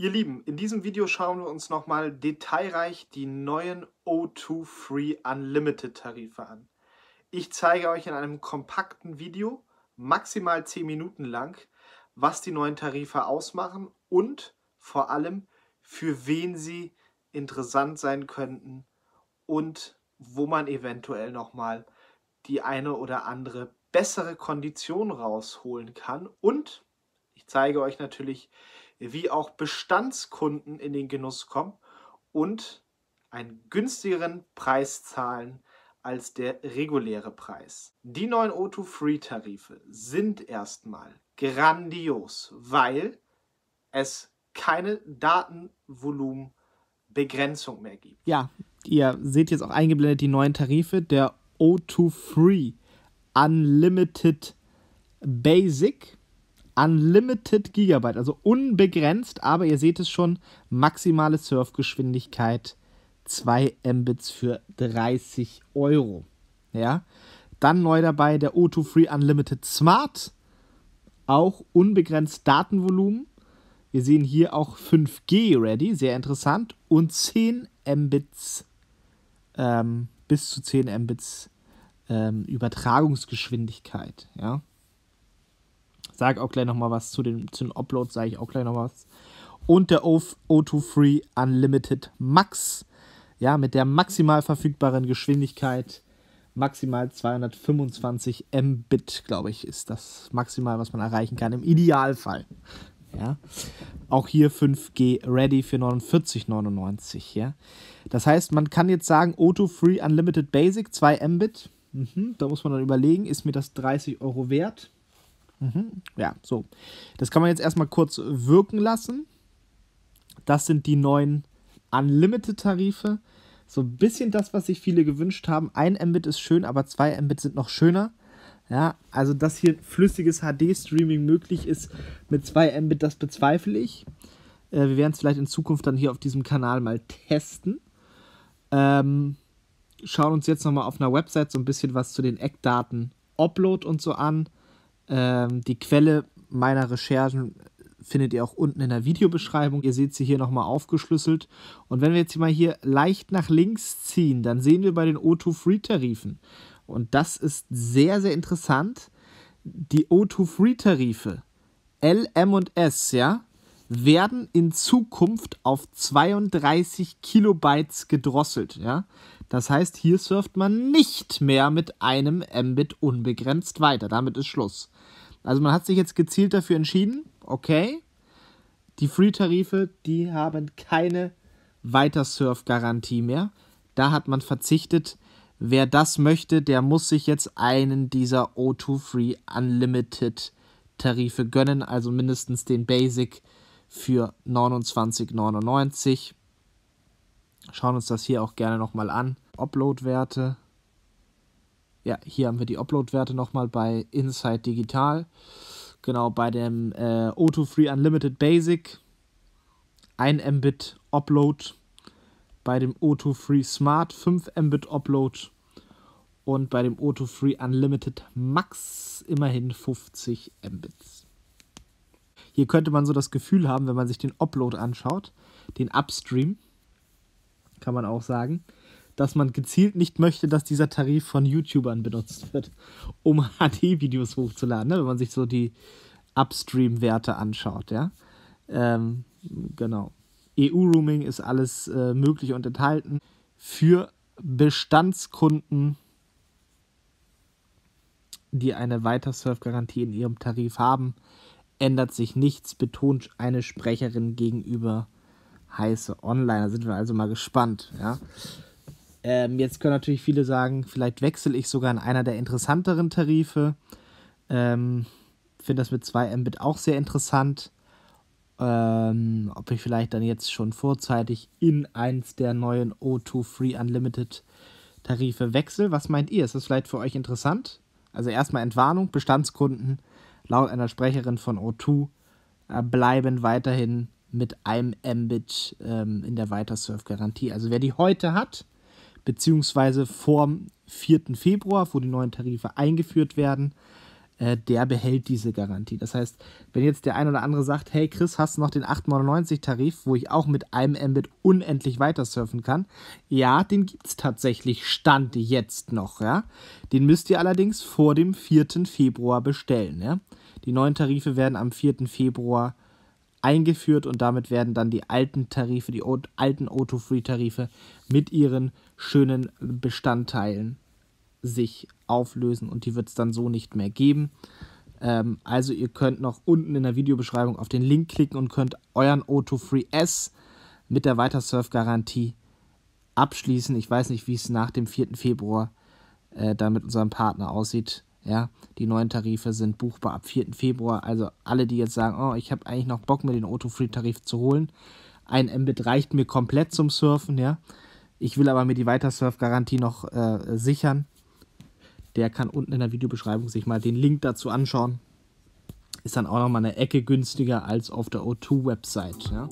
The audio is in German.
Ihr Lieben, in diesem Video schauen wir uns nochmal detailreich die neuen O2 Free Unlimited Tarife an. Ich zeige euch in einem kompakten Video, maximal 10 Minuten lang, was die neuen Tarife ausmachen und vor allem, für wen sie interessant sein könnten und wo man eventuell nochmal die eine oder andere bessere Kondition rausholen kann. Und ich zeige euch natürlich, wie auch Bestandskunden in den Genuss kommen und einen günstigeren Preis zahlen als der reguläre Preis. Die neuen O2 Free Tarife sind erstmal grandios, weil es keine Datenvolumenbegrenzung mehr gibt. Ja, ihr seht jetzt auch eingeblendet die neuen Tarife der O2 Free Unlimited Basic Unlimited Gigabyte, also unbegrenzt, aber ihr seht es schon, maximale Surfgeschwindigkeit 2 Mbits für 30 Euro. Ja, dann neu dabei der O2 Free Unlimited Smart, auch unbegrenzt Datenvolumen. Wir sehen hier auch 5G ready, sehr interessant, und 10 Mbits, ähm, bis zu 10 Mbits ähm, Übertragungsgeschwindigkeit. Ja sage auch gleich nochmal was zu den, zu den Uploads, sage ich auch gleich nochmal was. Und der O2 Free Unlimited Max. Ja, mit der maximal verfügbaren Geschwindigkeit maximal 225 Mbit, glaube ich, ist das maximal, was man erreichen kann im Idealfall. Ja. Auch hier 5G ready für 49,99, ja. Das heißt, man kann jetzt sagen, O2 Free Unlimited Basic 2 Mbit. Mhm. Da muss man dann überlegen, ist mir das 30 Euro wert? Mhm. Ja, so. Das kann man jetzt erstmal kurz wirken lassen. Das sind die neuen Unlimited-Tarife. So ein bisschen das, was sich viele gewünscht haben. Ein Mbit ist schön, aber zwei Mbit sind noch schöner. Ja, also dass hier flüssiges HD-Streaming möglich ist mit 2 Mbit, das bezweifle ich. Äh, wir werden es vielleicht in Zukunft dann hier auf diesem Kanal mal testen. Ähm, schauen uns jetzt nochmal auf einer Website so ein bisschen was zu den Eckdaten Upload und so an. Ähm, die Quelle meiner Recherchen findet ihr auch unten in der Videobeschreibung. Ihr seht sie hier nochmal aufgeschlüsselt. Und wenn wir jetzt mal hier leicht nach links ziehen, dann sehen wir bei den O2 Free Tarifen. Und das ist sehr, sehr interessant. Die O2 Free Tarife, L, M und S, ja, werden in Zukunft auf 32 Kilobytes gedrosselt. Ja? Das heißt, hier surft man nicht mehr mit einem Mbit unbegrenzt weiter. Damit ist Schluss. Also man hat sich jetzt gezielt dafür entschieden, okay, die Free-Tarife, die haben keine Weitersurf-Garantie mehr. Da hat man verzichtet. Wer das möchte, der muss sich jetzt einen dieser O2 Free Unlimited Tarife gönnen, also mindestens den Basic für 29,99. Schauen uns das hier auch gerne nochmal an. Upload-Werte. Ja, hier haben wir die Upload-Werte nochmal bei Inside Digital. Genau, bei dem äh, O2 Free Unlimited Basic 1 Mbit Upload. Bei dem O2 Free Smart 5 Mbit Upload. Und bei dem O2 Free Unlimited Max immerhin 50 Mbits. Hier könnte man so das Gefühl haben, wenn man sich den Upload anschaut, den Upstream, kann man auch sagen, dass man gezielt nicht möchte, dass dieser Tarif von YouTubern benutzt wird, um HD-Videos hochzuladen, ne? wenn man sich so die Upstream-Werte anschaut. Ja? Ähm, genau. EU-Rooming ist alles äh, möglich und enthalten. Für Bestandskunden, die eine Weitersurf-Garantie in ihrem Tarif haben, ändert sich nichts, betont eine Sprecherin gegenüber heiße Online. Da sind wir also mal gespannt. Ja? Ähm, jetzt können natürlich viele sagen, vielleicht wechsle ich sogar in einer der interessanteren Tarife. Ähm, Finde das mit 2 Mbit auch sehr interessant. Ähm, ob ich vielleicht dann jetzt schon vorzeitig in eins der neuen O2 Free Unlimited Tarife wechsle. Was meint ihr? Ist das vielleicht für euch interessant? Also erstmal Entwarnung, Bestandskunden Laut einer Sprecherin von O2 äh, bleiben weiterhin mit einem Mbit ähm, in der Weitersurf-Garantie. Also wer die heute hat, beziehungsweise vorm 4. Februar, wo die neuen Tarife eingeführt werden, äh, der behält diese Garantie. Das heißt, wenn jetzt der ein oder andere sagt, hey Chris, hast du noch den 899-Tarif, wo ich auch mit einem Mbit unendlich weiter surfen kann? Ja, den gibt es tatsächlich Stand jetzt noch, ja. Den müsst ihr allerdings vor dem 4. Februar bestellen, ja. Die neuen Tarife werden am 4. Februar eingeführt und damit werden dann die alten Tarife, die alten Auto-Free-Tarife mit ihren schönen Bestandteilen sich auflösen und die wird es dann so nicht mehr geben. Ähm, also ihr könnt noch unten in der Videobeschreibung auf den Link klicken und könnt euren o Free S mit der Weitersurf-Garantie abschließen. Ich weiß nicht, wie es nach dem 4. Februar äh, da mit unserem Partner aussieht. Ja, die neuen Tarife sind buchbar ab 4. Februar. Also alle, die jetzt sagen, oh, ich habe eigentlich noch Bock, mir den Auto-Free-Tarif zu holen. Ein Mbit reicht mir komplett zum Surfen, ja. Ich will aber mir die Weitersurf-Garantie noch äh, sichern der kann unten in der Videobeschreibung sich mal den Link dazu anschauen. Ist dann auch nochmal eine Ecke günstiger als auf der O2-Website. Ja?